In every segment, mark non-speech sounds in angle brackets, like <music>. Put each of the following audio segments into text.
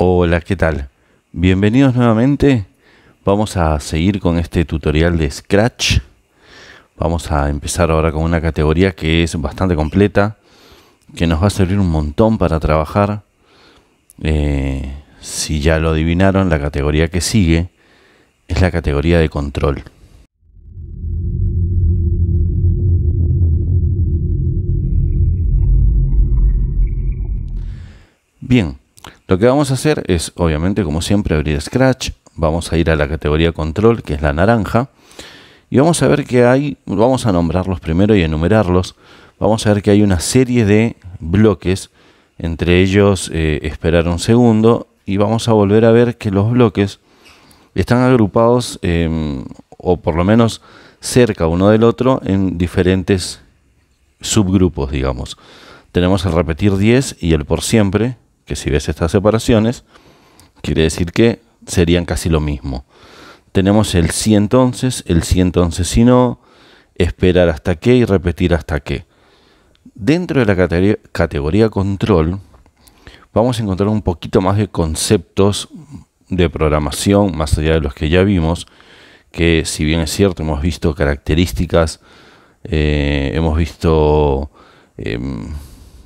Hola, ¿qué tal? Bienvenidos nuevamente. Vamos a seguir con este tutorial de Scratch. Vamos a empezar ahora con una categoría que es bastante completa, que nos va a servir un montón para trabajar. Eh, si ya lo adivinaron, la categoría que sigue es la categoría de control. Bien, lo que vamos a hacer es, obviamente, como siempre, abrir Scratch. Vamos a ir a la categoría control, que es la naranja. Y vamos a ver que hay, vamos a nombrarlos primero y enumerarlos. Vamos a ver que hay una serie de bloques. Entre ellos, eh, esperar un segundo. Y vamos a volver a ver que los bloques están agrupados, em, o por lo menos cerca uno del otro, en diferentes subgrupos, digamos. Tenemos el repetir 10 y el por siempre, que si ves estas separaciones, quiere decir que serían casi lo mismo. Tenemos el si entonces, el si entonces si no, esperar hasta qué y repetir hasta qué. Dentro de la categoría, control, vamos a encontrar un poquito más de conceptos de programación, más allá de los que ya vimos, que si bien es cierto, hemos visto características, eh, hemos visto, em,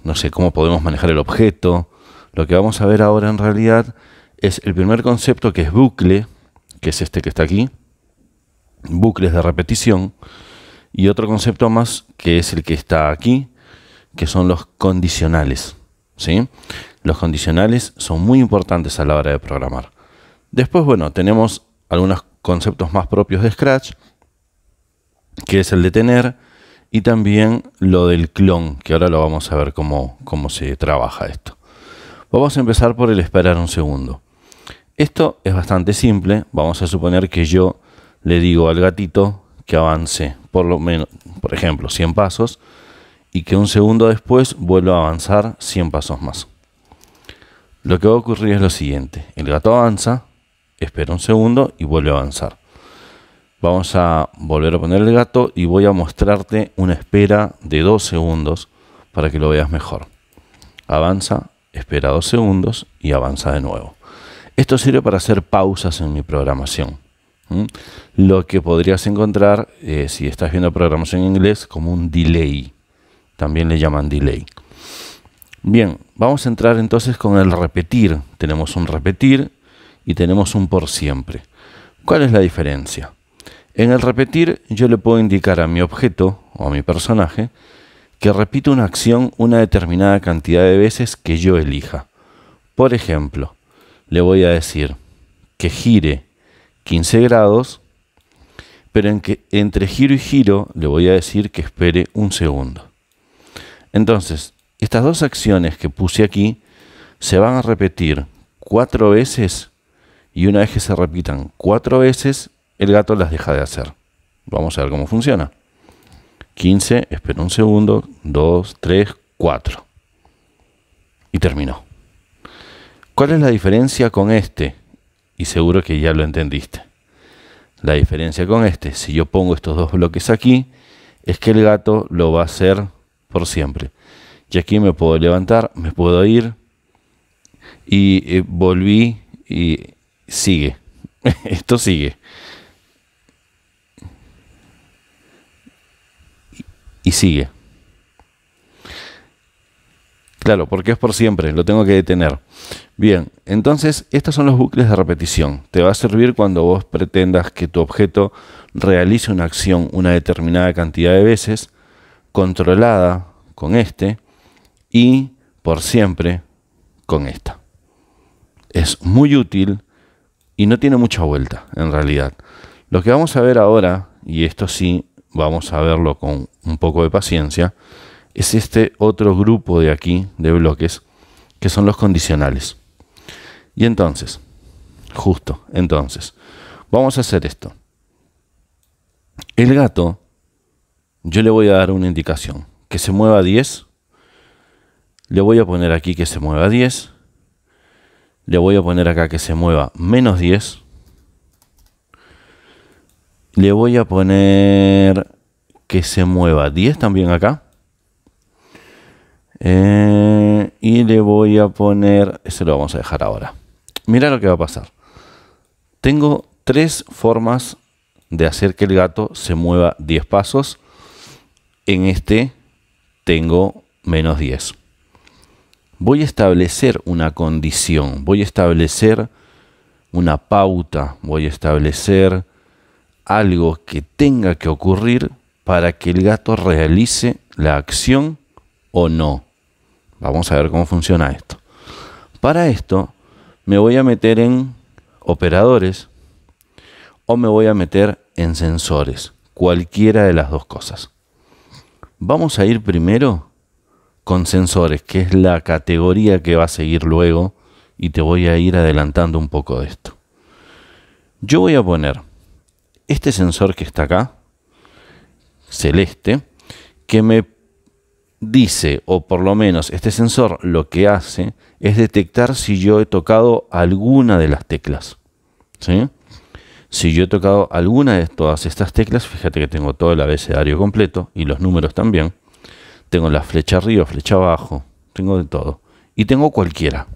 no sé, cómo podemos manejar el objeto, lo que vamos a ver ahora en realidad es el primer concepto que es bucle, que es este que está aquí, bucles de repetición, y otro concepto más que es el que está aquí, que son los condicionales. ¿sí? Los condicionales son muy importantes a la hora de programar. Después, bueno, tenemos algunos conceptos más propios de Scratch, que es el de tener, y también lo del clon, que ahora lo vamos a ver cómo, cómo se trabaja esto. Vamos a empezar por el esperar un segundo. Esto es bastante simple. Vamos a suponer que yo le digo al gatito que avance por lo menos, por ejemplo, 100 pasos y que un segundo después vuelva a avanzar 100 pasos más. Lo que va a ocurrir es lo siguiente. El gato avanza, espera un segundo y vuelve a avanzar. Vamos a volver a poner el gato y voy a mostrarte una espera de 2 segundos para que lo veas mejor. Avanza, espera dos segundos y avanza de nuevo. Esto sirve para hacer pausas en mi programación. Lo que podrías encontrar, eh, si estás viendo programación en inglés, como un delay. También le llaman delay. Bien, vamos a entrar entonces con el repetir. Tenemos un repetir y tenemos un por siempre. ¿Cuál es la diferencia? En el repetir yo le puedo indicar a mi objeto o a mi personaje que repita una acción una determinada cantidad de veces que yo elija. Por ejemplo, le voy a decir que gire 15 grados, pero en que, entre giro y giro le voy a decir que espere un segundo. Entonces, estas dos acciones que puse aquí se van a repetir cuatro veces y una vez que se repitan cuatro veces, el gato las deja de hacer. Vamos a ver cómo funciona. 15, espera un segundo, 2, 3, 4. Y terminó. ¿Cuál es la diferencia con este? Y seguro que ya lo entendiste. La diferencia con este, si yo pongo estos dos bloques aquí, es que el gato lo va a hacer por siempre. Y aquí me puedo levantar, me puedo ir. Y eh, volví y sigue. <laughs> Esto sigue. y sigue. Claro, porque es por siempre, lo tengo que detener. Bien, entonces estos son los bucles de repetición. Te va a servir cuando vos pretendas que tu objeto realice una acción una determinada cantidad de veces, controlada con este y por siempre con esta. Es muy útil y no tiene mucha vuelta en realidad. Lo que vamos a ver ahora, y esto sí vamos a verlo con un poco de paciencia, es este otro grupo de aquí, de bloques, que son los condicionales. Y entonces, justo, entonces, vamos a hacer esto. El gato, yo le voy a dar una indicación, que se mueva 10, le voy a poner aquí que se mueva 10, le voy a poner acá que se mueva menos 10, le voy a poner que se mueva 10 también acá. Eh, y le voy a poner, ese lo vamos a dejar ahora. Mira lo que va a pasar. Tengo tres formas de hacer que el gato se mueva 10 pasos. En este tengo menos 10. Voy a establecer una condición, voy a establecer una pauta, voy a establecer algo que tenga que ocurrir para que el gato realice la acción o no. Vamos a ver cómo funciona esto. Para esto me voy a meter en operadores o me voy a meter en sensores, cualquiera de las dos cosas. Vamos a ir primero con sensores, que es la categoría que va a seguir luego y te voy a ir adelantando un poco de esto. Yo voy a poner este sensor que está acá, celeste, que me dice, o por lo menos este sensor lo que hace es detectar si yo he tocado alguna de las teclas. ¿sí? Si yo he tocado alguna de todas estas teclas, fíjate que tengo todo el abecedario completo y los números también. Tengo la flecha arriba, flecha abajo, tengo de todo. Y tengo cualquiera.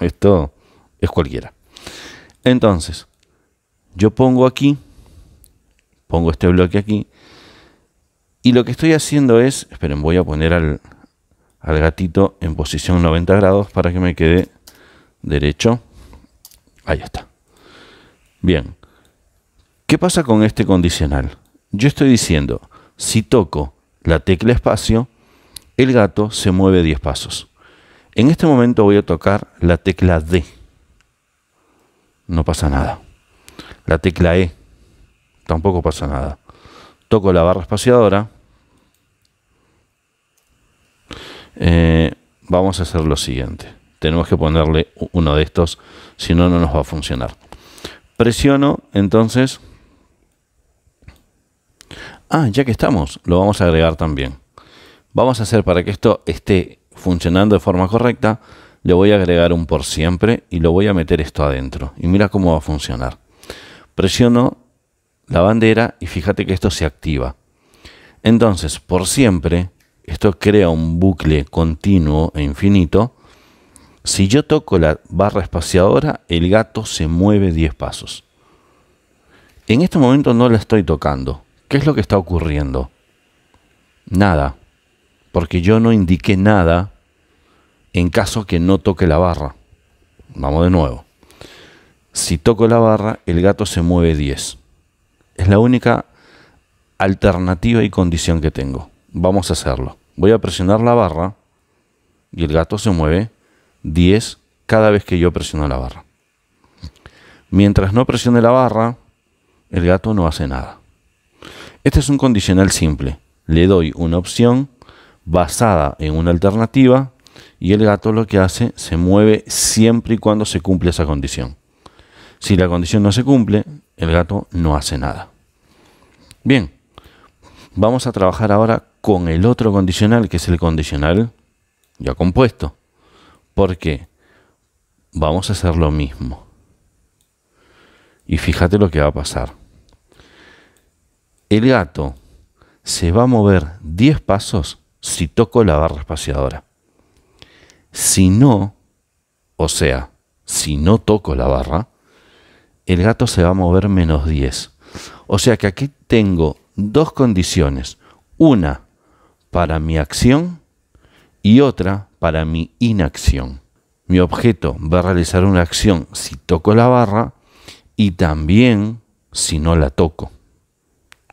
Esto es cualquiera. Entonces, yo pongo aquí pongo este bloque aquí. Y lo que estoy haciendo es, esperen, voy a poner al, gatito en posición 90 grados para que me quede derecho. Ahí está. Bien. ¿Qué pasa con este condicional? Yo estoy diciendo, si toco la tecla espacio, el gato se mueve 10 pasos. En este momento voy a tocar la tecla D. No pasa nada. La tecla E tampoco pasa nada. Toco la barra espaciadora. Eh, vamos a hacer lo siguiente. Tenemos que ponerle uno de estos, si no, no nos va a funcionar. Presiono, entonces... Ah, ya que estamos, lo vamos a agregar también. Vamos a hacer para que esto esté funcionando de forma correcta, le voy a agregar un por siempre y lo voy a meter esto adentro. Y mira cómo va a funcionar. Presiono la bandera y fíjate que esto se activa. Entonces, por siempre, esto crea un bucle continuo e infinito. Si yo toco la barra espaciadora, el gato se mueve 10 pasos. En este momento no la estoy tocando. ¿Qué es lo que está ocurriendo? Nada, porque yo no indiqué nada en caso que no toque la barra. Vamos de nuevo. Si toco la barra, el gato se mueve 10. Es la única alternativa y condición que tengo. Vamos a hacerlo. Voy a presionar la barra y el gato se mueve 10 cada vez que yo presiono la barra. Mientras no presione la barra, el gato no hace nada. Este es un condicional simple. Le doy una opción basada en una alternativa y el gato lo que hace se mueve siempre y cuando se cumple esa condición. Si la condición no se cumple, el gato no hace nada. Bien, vamos a trabajar ahora con el otro condicional, que es el condicional ya compuesto. Porque vamos a hacer lo mismo. Y fíjate lo que va a pasar. El gato se va a mover 10 pasos si toco la barra espaciadora. Si no, o sea, si no toco la barra, el gato se va a mover menos 10. O sea que aquí tengo dos condiciones. Una para mi acción y otra para mi inacción. Mi objeto va a realizar una acción si toco la barra y también si no la toco.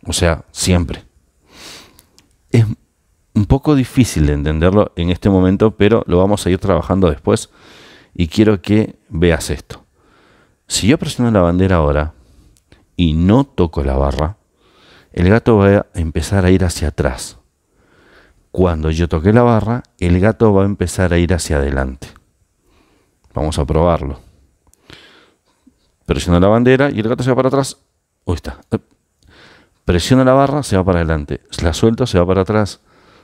O sea, siempre. Es un poco difícil de entenderlo en este momento, pero lo vamos a ir trabajando después y quiero que veas esto. Si yo presiono la bandera ahora y no toco la barra, el gato va a empezar a ir hacia atrás. Cuando yo toque la barra, el gato va a empezar a ir hacia adelante. Vamos a probarlo. Presiono la bandera y el gato se va para atrás. Ahí está. Presiono la barra, se va para adelante. La suelto, se va para atrás.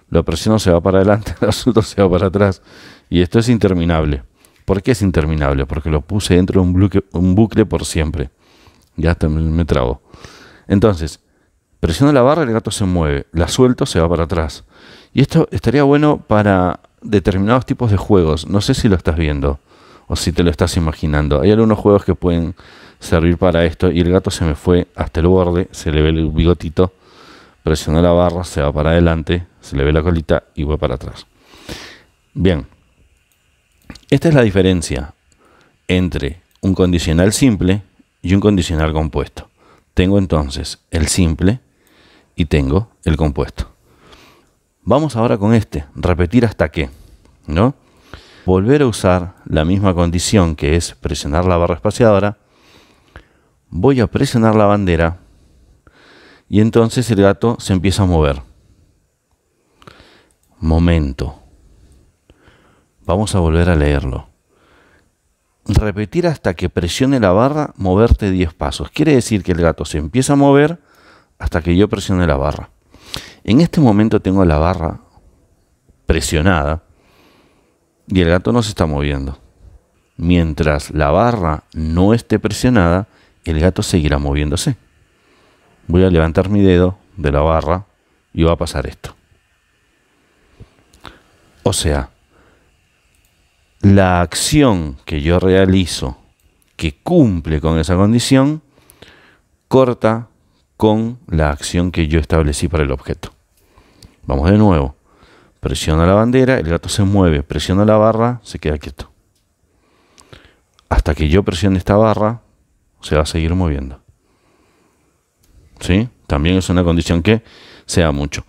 Lo presiono, se va para adelante. <laughs> La suelto, se va para atrás. Y esto es interminable. ¿Por qué es interminable? Porque lo puse dentro de un bucle, por siempre. Ya me trago. Entonces, presiono la barra, el gato se mueve. La suelto, se va para atrás. Y esto estaría bueno para determinados tipos de juegos. No sé si lo estás viendo o si te lo estás imaginando. Hay algunos juegos que pueden servir para esto y el gato se me fue hasta el borde, se le ve el bigotito, Presiono la barra, se va para adelante, se le ve la colita y va para atrás. Bien, esta es la diferencia entre un condicional simple y un condicional compuesto. Tengo entonces el simple y tengo el compuesto. Vamos ahora con este, repetir hasta qué, ¿no? Volver a usar la misma condición que es presionar la barra espaciadora. Voy a presionar la bandera y entonces el gato se empieza a mover. Momento. Vamos a volver a leerlo. Repetir hasta que presione la barra, moverte 10 pasos. Quiere decir que el gato se empieza a mover hasta que yo presione la barra. En este momento tengo la barra presionada y el gato no se está moviendo. Mientras la barra no esté presionada, el gato seguirá moviéndose. Voy a levantar mi dedo de la barra y va a pasar esto. O sea, la acción que yo realizo que cumple con esa condición corta con la acción que yo establecí para el objeto. Vamos de nuevo. Presiona la bandera, el gato se mueve, presiona la barra, se queda quieto. Hasta que yo presione esta barra, se va a seguir moviendo. ¿Sí? También es una condición que sea mucho.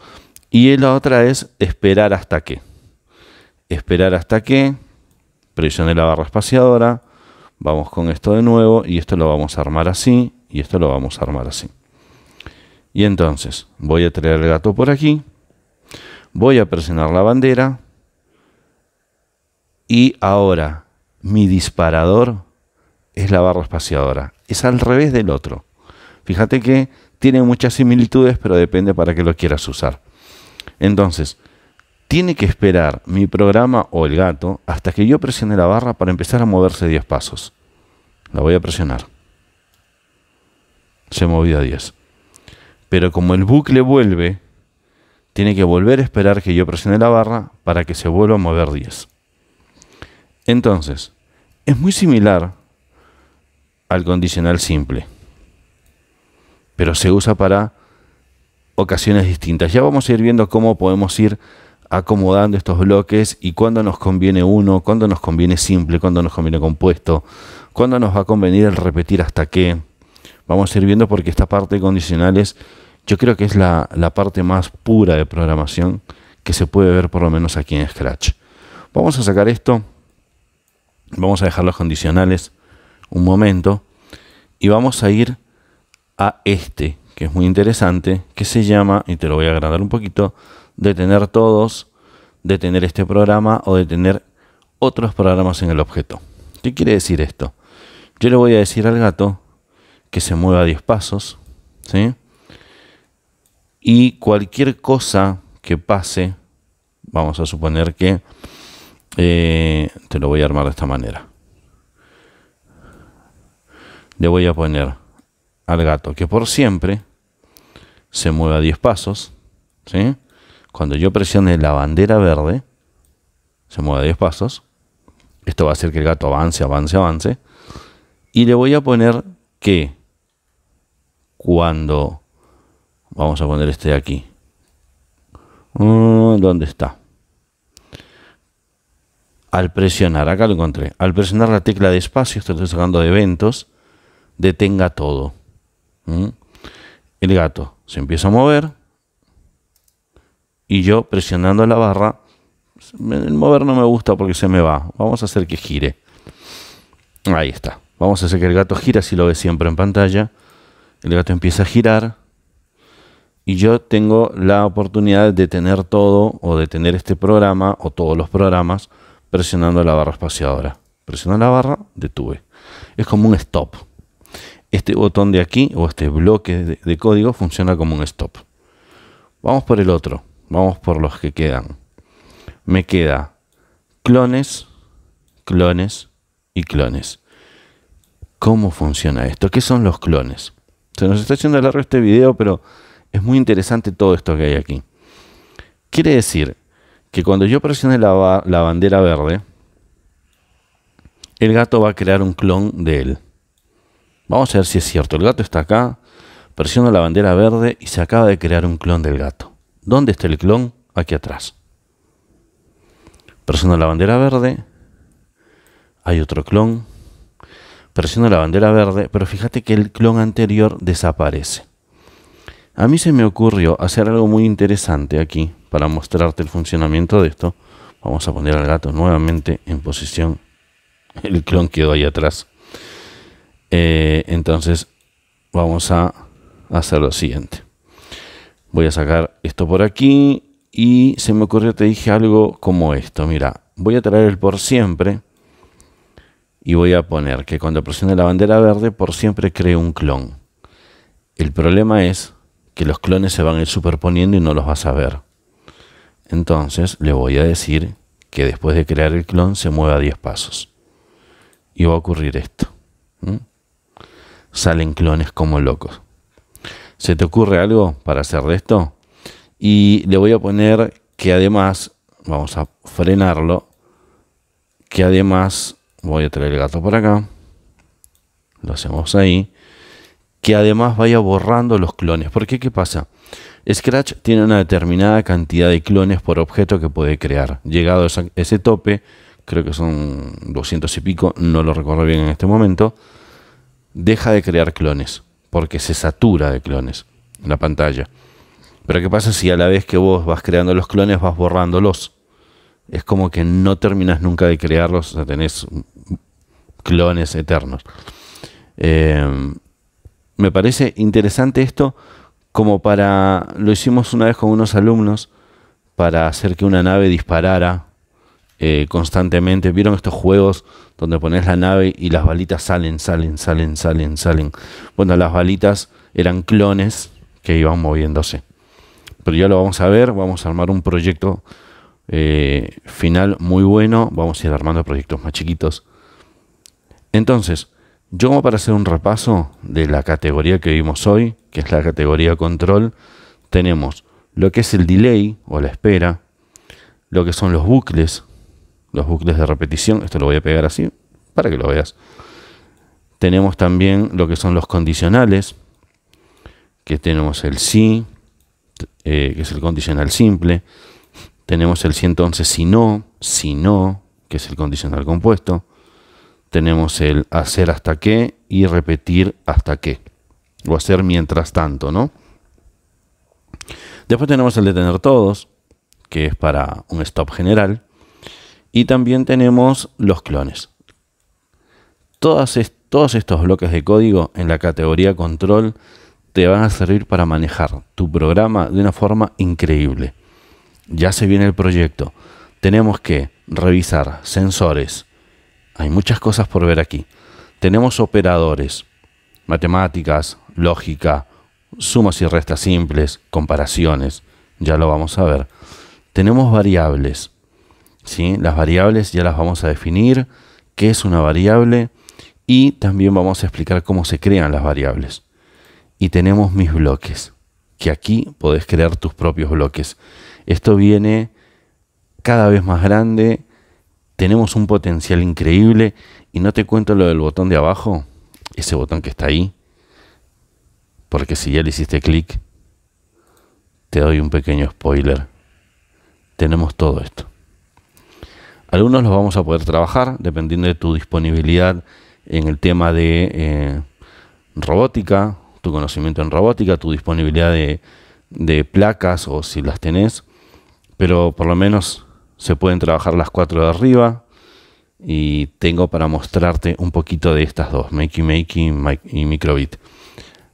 Y la otra es esperar hasta que. Esperar hasta que de la barra espaciadora, vamos con esto de nuevo y esto lo vamos a armar así y esto lo vamos a armar así. Y entonces voy a traer el gato por aquí, voy a presionar la bandera y ahora mi disparador es la barra espaciadora. Es al revés del otro. Fíjate que tiene muchas similitudes, pero depende para qué lo quieras usar. Entonces, tiene que esperar mi programa o el gato hasta que yo presione la barra para empezar a moverse 10 pasos. La voy a presionar. Se movió a 10. Pero como el bucle vuelve, tiene que volver a esperar que yo presione la barra para que se vuelva a mover 10. Entonces, es muy similar al condicional simple, pero se usa para ocasiones distintas. Ya vamos a ir viendo cómo podemos ir acomodando estos bloques y cuándo nos conviene uno, cuándo nos conviene simple, cuándo nos conviene compuesto, cuándo nos va a convenir el repetir hasta qué. Vamos a ir viendo porque esta parte de condicionales yo creo que es la, la parte más pura de programación que se puede ver por lo menos aquí en Scratch. Vamos a sacar esto, vamos a dejar los condicionales un momento y vamos a ir a este que es muy interesante, que se llama, y te lo voy a agradar un poquito, de tener todos, de tener este programa o de tener otros programas en el objeto. ¿Qué quiere decir esto? Yo le voy a decir al gato que se mueva 10 pasos, ¿sí? Y cualquier cosa que pase, vamos a suponer que eh, te lo voy a armar de esta manera. Le voy a poner al gato que por siempre se mueva 10 pasos, ¿sí? Cuando yo presione la bandera verde, se mueve 10 pasos. Esto va a hacer que el gato avance, avance, avance. Y le voy a poner que cuando... Vamos a poner este de aquí. Mm, ¿Dónde está? Al presionar, acá lo encontré. Al presionar la tecla de espacio, estoy sacando de eventos, detenga todo. El gato se empieza a mover, y yo presionando la barra, pues, el mover no me gusta porque se me va. Vamos a hacer que gire. Ahí está. Vamos a hacer que el gato gira, si lo ve siempre en pantalla. El gato empieza a girar. Y yo tengo la oportunidad de tener todo o de tener este programa o todos los programas presionando la barra espaciadora. Presiono la barra, detuve. Es como un stop. Este botón de aquí o este bloque de código funciona como un stop. Vamos por el otro. Vamos por los que quedan. Me queda clones, clones y clones. ¿Cómo funciona esto? ¿Qué son los clones? Se nos está haciendo largo este video, pero es muy interesante todo esto que hay aquí. Quiere decir que cuando yo presione la, la bandera verde, el gato va a crear un clon de él. Vamos a ver si es cierto. El gato está acá, presiona la bandera verde y se acaba de crear un clon del gato. ¿Dónde está el clon? Aquí atrás. Presiona la bandera verde. Hay otro clon. Presiona la bandera verde, pero fíjate que el clon anterior desaparece. A mí se me ocurrió hacer algo muy interesante aquí para mostrarte el funcionamiento de esto. Vamos a poner al gato nuevamente en posición. El clon quedó ahí atrás. Eh, entonces vamos a hacer lo siguiente. Voy a sacar esto por aquí y se me ocurrió, te dije algo como esto. Mira, voy a traer el por siempre y voy a poner que cuando presione la bandera verde, por siempre cree un clon. El problema es que los clones se van a ir superponiendo y no los vas a ver. Entonces le voy a decir que después de crear el clon se mueva 10 pasos. Y va a ocurrir esto. Salen clones como locos. ¿Se te ocurre algo para hacer de esto? Y le voy a poner que además, vamos a frenarlo, que además, voy a traer el gato por acá, lo hacemos ahí, que además vaya borrando los clones. qué? ¿qué pasa? Scratch tiene una determinada cantidad de clones por objeto que puede crear. Llegado a ese tope, creo que son 200 y pico, no lo recuerdo bien en este momento, deja de crear clones porque se satura de clones en la pantalla. Pero ¿qué pasa si a la vez que vos vas creando los clones vas borrándolos? Es como que no terminas nunca de crearlos, o sea, tenés clones eternos. Em, me parece interesante esto como para, lo hicimos una vez con unos alumnos, para hacer que una nave disparara eh, constantemente. ¿Vieron estos juegos donde pones la nave y las balitas salen, salen, salen, salen, salen? Bueno, las balitas eran clones que iban moviéndose. Pero ya lo vamos a ver, vamos a armar un proyecto eh, final muy bueno, vamos a ir armando proyectos más chiquitos. Entonces, yo como para hacer un repaso de la categoría que vimos hoy, que es la categoría control, tenemos lo que es el delay o la espera, lo que son los bucles, los bucles de repetición. Esto lo voy a pegar así para que lo veas. Tenemos también lo que son los condicionales, que tenemos el sí, eh, que es el condicional simple. Tenemos el 111 si no, si no, que es el condicional compuesto. Tenemos el hacer hasta qué y repetir hasta qué, O hacer mientras tanto, ¿no? Después tenemos el detener todos, que es para un stop general. Y también tenemos los clones. todos estos bloques de código en la categoría control te van a servir para manejar tu programa de una forma increíble. Ya se viene el proyecto. Tenemos que revisar sensores. Hay muchas cosas por ver aquí. Tenemos operadores, matemáticas, lógica, sumas y restas simples, comparaciones, ya lo vamos a ver. Tenemos variables, las variables ya las vamos a definir, qué es una variable y también vamos a explicar cómo se crean las variables. Y tenemos mis bloques, que aquí podés crear tus propios bloques. Esto viene cada vez más grande, tenemos un potencial increíble y no te cuento lo del botón de abajo, ese botón que está ahí, porque si ya le hiciste clic, te doy un pequeño spoiler. Tenemos todo esto. Algunos los vamos a poder trabajar dependiendo de tu disponibilidad en el tema de eh, robótica, tu conocimiento en robótica, tu disponibilidad de, de placas o si las tenés, pero por lo menos se pueden trabajar las cuatro de arriba y tengo para mostrarte un poquito de estas dos, Makey Makey y Microbit.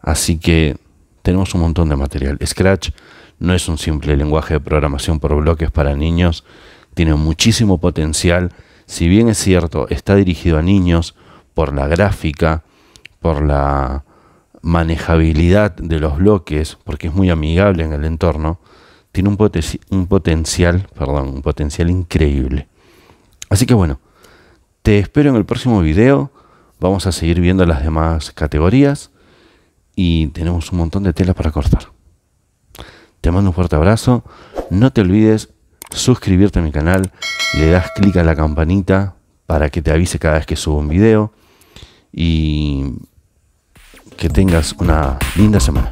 Así que tenemos un montón de material. Scratch no es un simple lenguaje de programación por bloques para niños, tiene muchísimo potencial, si bien es cierto, está dirigido a niños por la gráfica, por la manejabilidad de los bloques, porque es muy amigable en el entorno, tiene un, potencial, perdón, un potencial increíble. Así que bueno, te espero en el próximo video. Vamos a seguir viendo las demás categorías y tenemos un montón de tela para cortar. Te mando un fuerte abrazo. No te olvides suscribirte a mi canal, le das clic a la campanita para que te avise cada vez que subo un video y que tengas una linda semana.